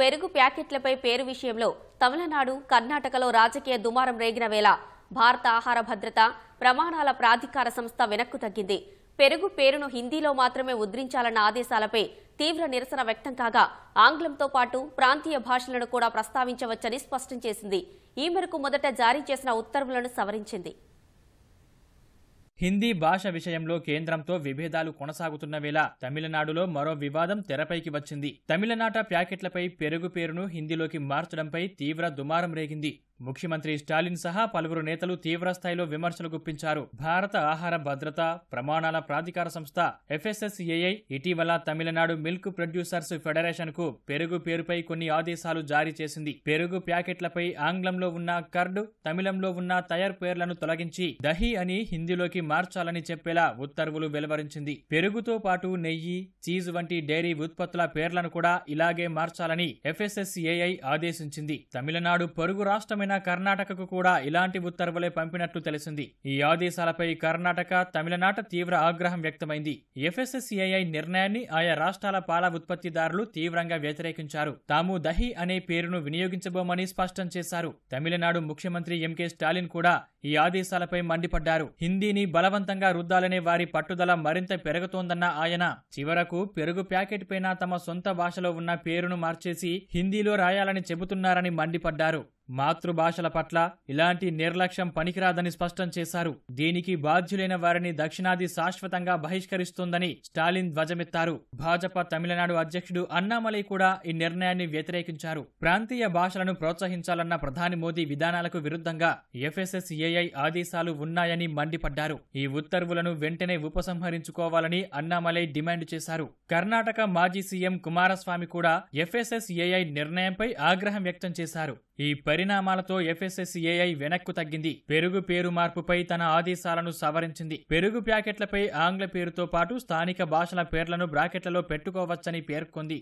పెరుగు ప్యాకెట్లపై పేరు విషయంలో తమిళనాడు కర్ణాటకలో రాజకీయ దుమారం రేగిన వేళ భారత ఆహార భద్రత ప్రమాణాల ప్రాధికార సంస్థ వెనక్కు తగ్గింది పెరుగు పేరును హిందీలో మాత్రమే ఉద్రించాలన్న ఆదేశాలపై తీవ్ర నిరసన వ్యక్తం కాగా ఆంగ్లంతో పాటు ప్రాంతీయ భాషలను కూడా ప్రస్తావించవచ్చని స్పష్టం చేసింది ఈ మేరకు మొదట జారీ చేసిన ఉత్తర్వులను సవరించింది హిందీ భాష విషయంలో కేంద్రంతో విభేదాలు కొనసాగుతున్న వేళ తమిళనాడులో మరో వివాదం తెరపైకి వచ్చింది తమిళనాట ప్యాకెట్లపై పెరుగు పేరును హిందీలోకి మార్చడంపై తీవ్ర దుమారం రేగింది ముఖ్యమంత్రి స్టాలిన్ సహా పలువురు నేతలు తీవ్రస్థాయిలో విమర్శలు గుప్పించారు భారత ఆహార భద్రత ప్రమాణాల ప్రాధికార సంస్థ ఎఫ్ఎస్ఎస్ఏఐ ఇటీవల తమిళనాడు మిల్క్ ప్రొడ్యూసర్స్ ఫెడరేషన్ కు పెరుగు పేరుపై కొన్ని ఆదేశాలు జారీ చేసింది పెరుగు ప్యాకెట్లపై ఆంగ్లంలో ఉన్న కర్డ్ తమిళంలో ఉన్న తయర్ పేర్లను తొలగించి దహి అని హిందీలోకి మార్చాలని చెప్పేలా ఉత్తర్వులు వెలువరించింది పెరుగుతో పాటు నెయ్యి చీజ్ వంటి డైరీ ఉత్పత్తుల పేర్లను కూడా ఇలాగే మార్చాలని ఎఫ్ఎస్ఎస్ఏఐ ఆదేశించింది తమిళనాడు పొరుగు రాష్ట్రమైన తెలంగాణ కర్ణాటకకు కూడా ఇలాంటి ఉత్తర్వులే పంపినట్లు తెలిసింది ఈ ఆదేశాలపై కర్ణాటక తమిళనాట తీవ్ర ఆగ్రహం వ్యక్తమైంది ఎఫ్ఎస్ఎస్సిఐ నిర్ణయాన్ని ఆయా రాష్ట్రాల పాల ఉత్పత్తిదారులు తీవ్రంగా వ్యతిరేకించారు తాము దహి అనే పేరును వినియోగించబోమని స్పష్టం చేశారు తమిళనాడు ముఖ్యమంత్రి ఎంకే స్టాలిన్ కూడా ఈ ఆదేశాలపై మండిపడ్డారు హిందీని బలవంతంగా రుద్దాలనే వారి పట్టుదల మరింత పెరుగుతోందన్న ఆయన చివరకు పెరుగు ప్యాకెట్ పైన తమ సొంత భాషలో ఉన్న పేరును మార్చేసి హిందీలో రాయాలని చెబుతున్నారని మండిపడ్డారు మాతృభాషల పట్ల ఇలాంటి నిర్లక్ష్యం పనికిరాదని స్పష్టం చేశారు దీనికి బాధ్యులైన వారిని దక్షిణాది శాశ్వతంగా బహిష్కరిస్తోందని స్టాలిన్ ధ్వజమెత్తారు భాజపా తమిళనాడు అధ్యక్షుడు అన్నామలై కూడా ఈ నిర్ణయాన్ని వ్యతిరేకించారు ప్రాంతీయ భాషలను ప్రోత్సహించాలన్న ప్రధాని మోదీ విధానాలకు విరుద్ధంగా ఎఫ్ఎస్ఎస్ఏఐ ఆదేశాలు ఉన్నాయని మండిపడ్డారు ఈ ఉత్తర్వులను వెంటనే ఉపసంహరించుకోవాలని అన్నామలై డిమాండ్ చేశారు కర్ణాటక మాజీ సీఎం కుమారస్వామి కూడా ఎఫ్ఎస్ఎస్ఏఐ నిర్ణయంపై ఆగ్రహం వ్యక్తం చేశారు ఈ పరి పరిణామాలతో ఎఫ్ఎస్ఎస్ఏఐ వెనక్కు తగ్గింది పెరుగు పేరు మార్పుపై తన ఆదేశాలను సవరించింది పెరుగు ప్యాకెట్లపై ఆంగ్ల పేరుతో పాటు స్థానిక భాషల పేర్లను బ్రాకెట్లలో పెట్టుకోవచ్చని పేర్కొంది